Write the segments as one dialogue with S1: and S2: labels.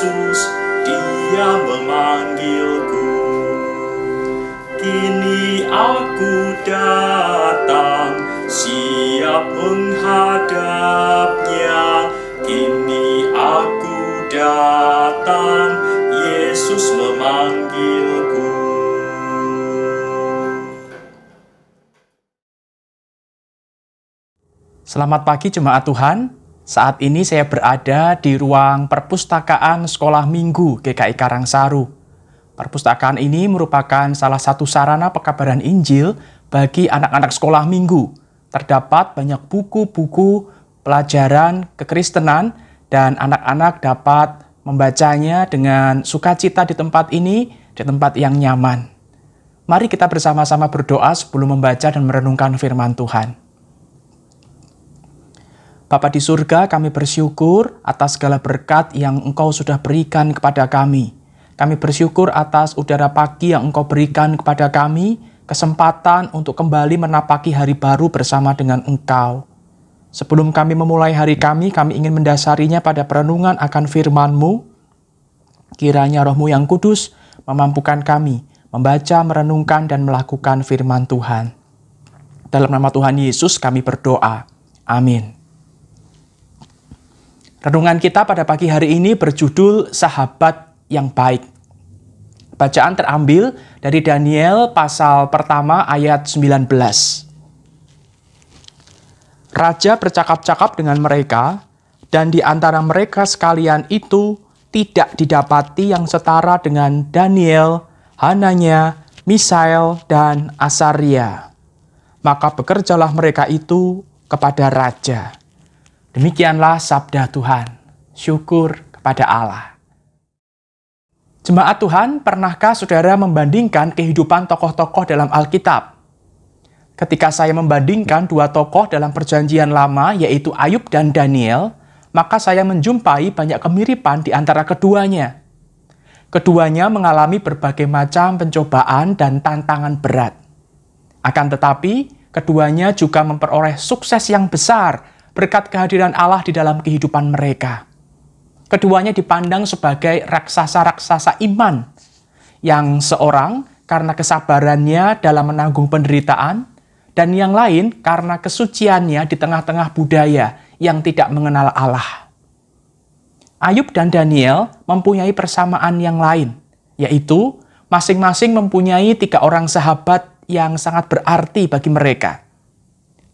S1: Yesus dia memanggilku Kini aku datang siap menghadapnya Kini aku datang
S2: Yesus memanggilku Selamat pagi Jemaat Tuhan, saat ini saya berada di ruang perpustakaan Sekolah Minggu GKI Karangsaru. Perpustakaan ini merupakan salah satu sarana pekabaran Injil bagi anak-anak sekolah minggu. Terdapat banyak buku-buku pelajaran kekristenan dan anak-anak dapat membacanya dengan sukacita di tempat ini, di tempat yang nyaman. Mari kita bersama-sama berdoa sebelum membaca dan merenungkan firman Tuhan. Bapa di surga, kami bersyukur atas segala berkat yang Engkau sudah berikan kepada kami. Kami bersyukur atas udara pagi yang Engkau berikan kepada kami, kesempatan untuk kembali menapaki hari baru bersama dengan Engkau. Sebelum kami memulai hari kami, kami ingin mendasarinya pada perenungan akan firman-Mu. Kiranya rohmu yang kudus memampukan kami membaca, merenungkan, dan melakukan firman Tuhan. Dalam nama Tuhan Yesus kami berdoa. Amin. Renungan kita pada pagi hari ini berjudul Sahabat yang Baik. Bacaan terambil dari Daniel pasal pertama ayat 19. Raja bercakap-cakap dengan mereka, dan di antara mereka sekalian itu tidak didapati yang setara dengan Daniel, Hananya, Misael, dan Asaria. Maka bekerjalah mereka itu kepada Raja Demikianlah sabda Tuhan. Syukur kepada Allah. Jemaat Tuhan, pernahkah saudara membandingkan kehidupan tokoh-tokoh dalam Alkitab? Ketika saya membandingkan dua tokoh dalam Perjanjian Lama, yaitu Ayub dan Daniel, maka saya menjumpai banyak kemiripan di antara keduanya. Keduanya mengalami berbagai macam pencobaan dan tantangan berat. Akan tetapi, keduanya juga memperoleh sukses yang besar berkat kehadiran Allah di dalam kehidupan mereka. Keduanya dipandang sebagai raksasa-raksasa iman yang seorang karena kesabarannya dalam menanggung penderitaan dan yang lain karena kesuciannya di tengah-tengah budaya yang tidak mengenal Allah. Ayub dan Daniel mempunyai persamaan yang lain, yaitu masing-masing mempunyai tiga orang sahabat yang sangat berarti bagi mereka.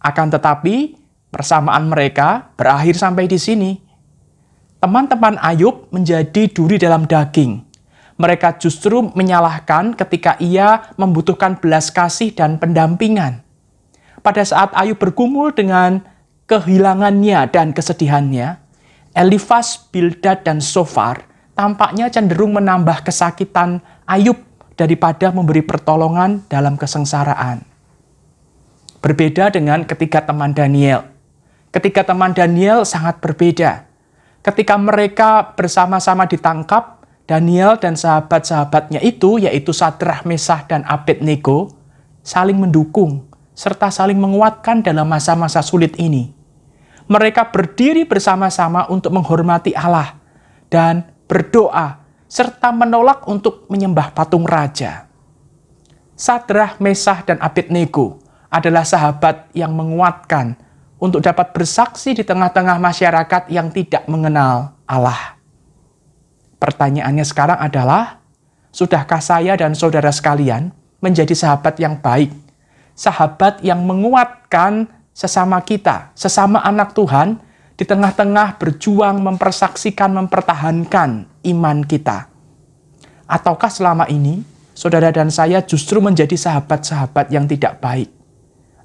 S2: Akan tetapi, Persamaan mereka berakhir sampai di sini. Teman-teman Ayub menjadi duri dalam daging. Mereka justru menyalahkan ketika ia membutuhkan belas kasih dan pendampingan. Pada saat Ayub bergumul dengan kehilangannya dan kesedihannya, Elifas, Bildad, dan Sofar tampaknya cenderung menambah kesakitan Ayub daripada memberi pertolongan dalam kesengsaraan. Berbeda dengan ketiga teman Daniel, Ketika teman Daniel sangat berbeda. Ketika mereka bersama-sama ditangkap, Daniel dan sahabat-sahabatnya itu, yaitu Sadrah, Mesah, dan Abednego, saling mendukung serta saling menguatkan dalam masa-masa sulit ini. Mereka berdiri bersama-sama untuk menghormati Allah dan berdoa serta menolak untuk menyembah patung raja. Sadrah, Mesah, dan Abednego adalah sahabat yang menguatkan untuk dapat bersaksi di tengah-tengah masyarakat yang tidak mengenal Allah. Pertanyaannya sekarang adalah, sudahkah saya dan saudara sekalian menjadi sahabat yang baik, sahabat yang menguatkan sesama kita, sesama anak Tuhan, di tengah-tengah berjuang mempersaksikan, mempertahankan iman kita? Ataukah selama ini saudara dan saya justru menjadi sahabat-sahabat yang tidak baik,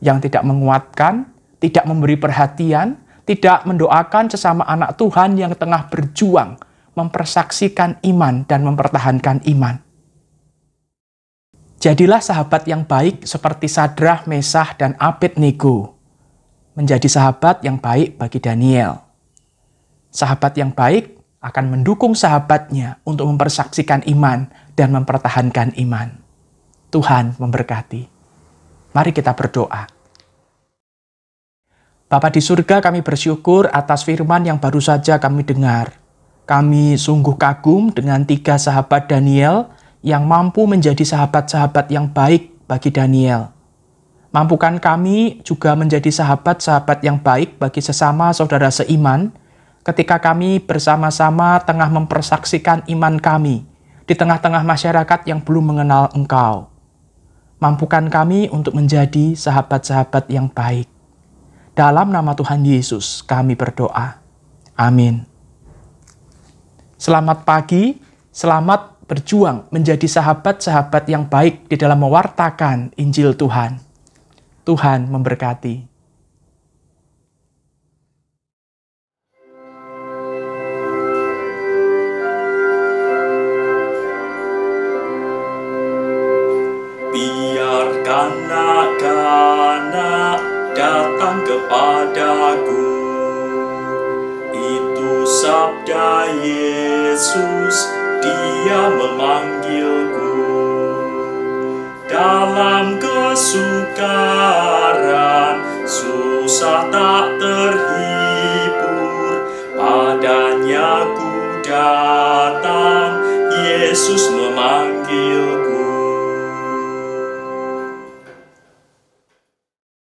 S2: yang tidak menguatkan, tidak memberi perhatian, tidak mendoakan sesama anak Tuhan yang tengah berjuang mempersaksikan iman dan mempertahankan iman. Jadilah sahabat yang baik seperti Sadrah, Mesah, dan Abednego. Menjadi sahabat yang baik bagi Daniel. Sahabat yang baik akan mendukung sahabatnya untuk mempersaksikan iman dan mempertahankan iman. Tuhan memberkati. Mari kita berdoa. Bapa di surga, kami bersyukur atas firman yang baru saja kami dengar. Kami sungguh kagum dengan tiga sahabat Daniel yang mampu menjadi sahabat-sahabat yang baik bagi Daniel. Mampukan kami juga menjadi sahabat-sahabat yang baik bagi sesama saudara seiman ketika kami bersama-sama tengah mempersaksikan iman kami di tengah-tengah masyarakat yang belum mengenal Engkau. Mampukan kami untuk menjadi sahabat-sahabat yang baik. Dalam nama Tuhan Yesus kami berdoa. Amin. Selamat pagi, selamat berjuang menjadi sahabat-sahabat yang baik di dalam mewartakan Injil Tuhan. Tuhan memberkati.
S1: Sabda Yesus, Dia memanggilku dalam kesukaran, susah tak terhibur. Padanya ku datang, Yesus memanggil.